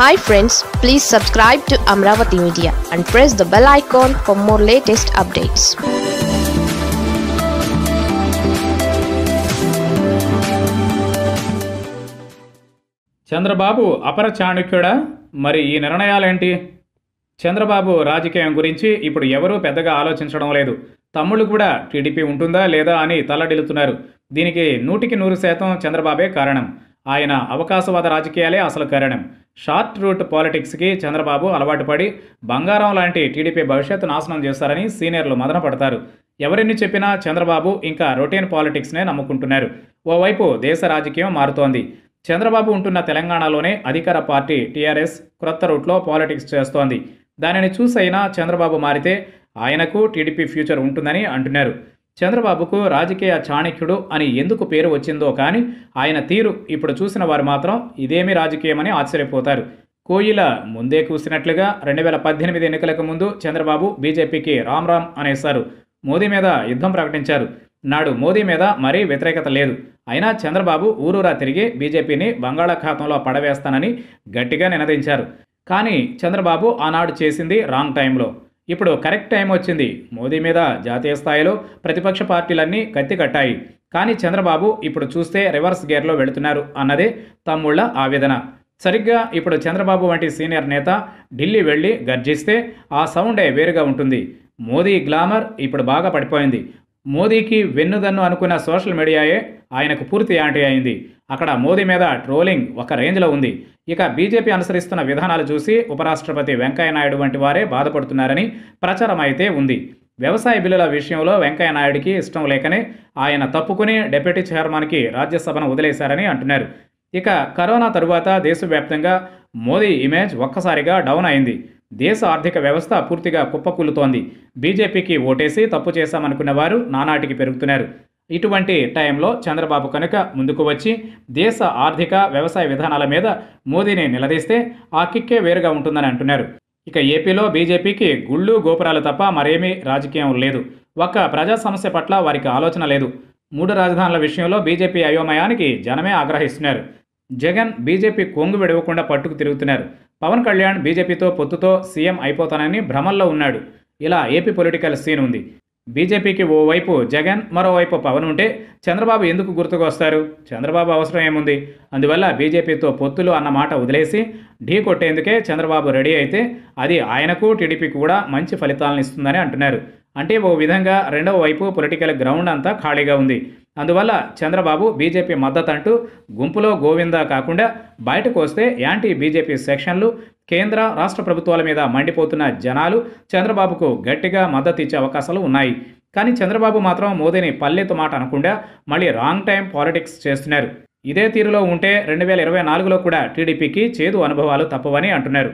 hi friends please subscribe to Amaravati media and press the bell icon for more latest updates Chandrababu అపర చాణుక్యుడా మరి ఈ నిర్ణయాలేంటి చంద్రబాబు రాజకీయం గురించి ఇప్పుడు ఎవరూ పెద్దగా ఆలోచించడం లేదు తమ్ముళ్ళు కూడా టీడీపీ ఉంటుందా లేదా అని తల్లడిల్లుతున్నారు దీనికి నూటికి నూరు శాతం చంద్రబాబే కారణం ఆయన అవకాశవాద రాజకీయాలే అసలు కారణం షార్ట్ రూట్ పాలిటిక్స్కి చంద్రబాబు అలవాటు పడి బంగారం లాంటి టీడీపీ భవిష్యత్తు నాశనం చేస్తారని సీనియర్లు మదన పడతారు ఎవరెన్ని చెప్పినా చంద్రబాబు ఇంకా రొటీన్ పాలిటిక్స్నే నమ్ముకుంటున్నారు ఓవైపు దేశ రాజకీయం మారుతోంది చంద్రబాబు ఉంటున్న తెలంగాణలోనే అధికార పార్టీ టీఆర్ఎస్ క్రొత్త రూట్లో పాలిటిక్స్ చేస్తోంది దానిని చూసైనా చంద్రబాబు మారితే ఆయనకు టీడీపీ ఫ్యూచర్ ఉంటుందని అంటున్నారు చంద్రబాబుకు రాజకీయ చాణక్యుడు అని ఎందుకు పేరు వచ్చిందో కానీ ఆయన తీరు ఇప్పుడు చూసిన వారు మాత్రం ఇదేమి రాజకీయమని ఆశ్చర్యపోతారు కోయిల ముందే కూసినట్లుగా రెండు వేల పద్దెనిమిది ఎన్నికలకు ముందు చంద్రబాబు బీజేపీకి రామ్ రామ్ అనేశారు మోదీ మీద యుద్ధం ప్రకటించారు నాడు మోదీ మీద మరీ వ్యతిరేకత లేదు అయినా చంద్రబాబు ఊరూరా తిరిగి బీజేపీని బంగాళాఖాతంలో పడవేస్తానని గట్టిగా నినదించారు కానీ చంద్రబాబు ఆనాడు చేసింది రాంగ్ టైంలో ఇప్పుడు కరెక్ట్ టైం వచ్చింది మోదీ మీద జాతీయ స్థాయిలో ప్రతిపక్ష పార్టీలన్నీ కట్టాయి కానీ చంద్రబాబు ఇప్పుడు చూస్తే రివర్స్ గేర్లో వెళుతున్నారు అన్నదే తమ్ముళ్ళ ఆవేదన సరిగ్గా ఇప్పుడు చంద్రబాబు వంటి సీనియర్ నేత ఢిల్లీ వెళ్ళి గర్జిస్తే ఆ సౌండే వేరుగా ఉంటుంది మోదీ గ్లామర్ ఇప్పుడు బాగా పడిపోయింది మోదీకి వెన్నుదన్ను అనుకున్న సోషల్ మీడియాయే ఆయనకు పూర్తి యాంటీ అయింది అక్కడ మోదీ మీద ట్రోలింగ్ ఒక రేంజ్లో ఉంది ఇక బీజేపీ అనుసరిస్తున్న విధానాలు చూసి ఉపరాష్ట్రపతి వెంకయ్యనాయుడు వంటి వారే బాధపడుతున్నారని ప్రచారం అయితే ఉంది వ్యవసాయ బిల్లుల విషయంలో వెంకయ్యనాయుడికి ఇష్టం లేకనే ఆయన తప్పుకుని డిప్యూటీ చైర్మన్కి రాజ్యసభను వదిలేశారని అంటున్నారు ఇక కరోనా తరువాత దేశవ్యాప్తంగా మోదీ ఇమేజ్ ఒక్కసారిగా డౌన్ అయింది దేశ ఆర్థిక వ్యవస్థ పూర్తిగా కుప్పకూలుతోంది బీజేపీకి ఓటేసి తప్పు చేశామనుకున్న వారు నానాటికి పెరుగుతున్నారు ఇటువంటి టైంలో చంద్రబాబు కనుక ముందుకు వచ్చి దేశ ఆర్థిక వ్యవసాయ విధానాల మీద మోదీని నిలదీస్తే ఆ కిక్కే వేరుగా ఉంటుందని అంటున్నారు ఇక ఏపీలో బీజేపీకి గుళ్ళు గోపురాలు తప్ప మరేమీ రాజకీయం లేదు ఒక్క ప్రజా సమస్య పట్ల వారికి ఆలోచన లేదు మూడు రాజధానుల విషయంలో బీజేపీ అయోమయానికి జనమే ఆగ్రహిస్తున్నారు జగన్ బీజేపీ కొంగు విడవకుండా పట్టుకు తిరుగుతున్నారు పవన్ కళ్యాణ్ బీజేపీతో పొత్తుతో సీఎం అయిపోతానని భ్రమల్లో ఉన్నాడు ఇలా ఏపీ పొలిటికల్ సీన్ ఉంది బీజేపీకి ఓవైపు జగన్ మరోవైపు పవన్ ఉంటే చంద్రబాబు ఎందుకు గుర్తుకు వస్తారు చంద్రబాబు అవసరం ఏముంది అందువల్ల బీజేపీతో పొత్తులు అన్న మాట వదిలేసి ఢీ కొట్టేందుకే చంద్రబాబు రెడీ అయితే అది ఆయనకు టీడీపీకి కూడా మంచి ఫలితాలను ఇస్తుందని అంటున్నారు అంటే ఓ విధంగా రెండవ వైపు పొలిటికల్ గ్రౌండ్ అంతా ఖాళీగా ఉంది అందువల్ల చంద్రబాబు బీజేపీ మద్దతు అంటూ గుంపులో గోవిందా కాకుండా బయటకు వస్తే యాంటీ బీజేపీ సెక్షన్లు కేంద్ర రాష్ట్ర ప్రభుత్వాల మీద మండిపోతున్న జనాలు చంద్రబాబుకు గట్టిగా మద్దతు ఇచ్చే అవకాశాలు ఉన్నాయి కానీ చంద్రబాబు మాత్రం మోదీని పల్లెత్తు మాట అనకుండా మళ్ళీ రాంగ్ టైం పాలిటిక్స్ చేస్తున్నారు ఇదే తీరులో ఉంటే రెండు వేల ఇరవై నాలుగులో కూడా టీడీపీకి చేదు అనుభవాలు తప్పవని అంటున్నారు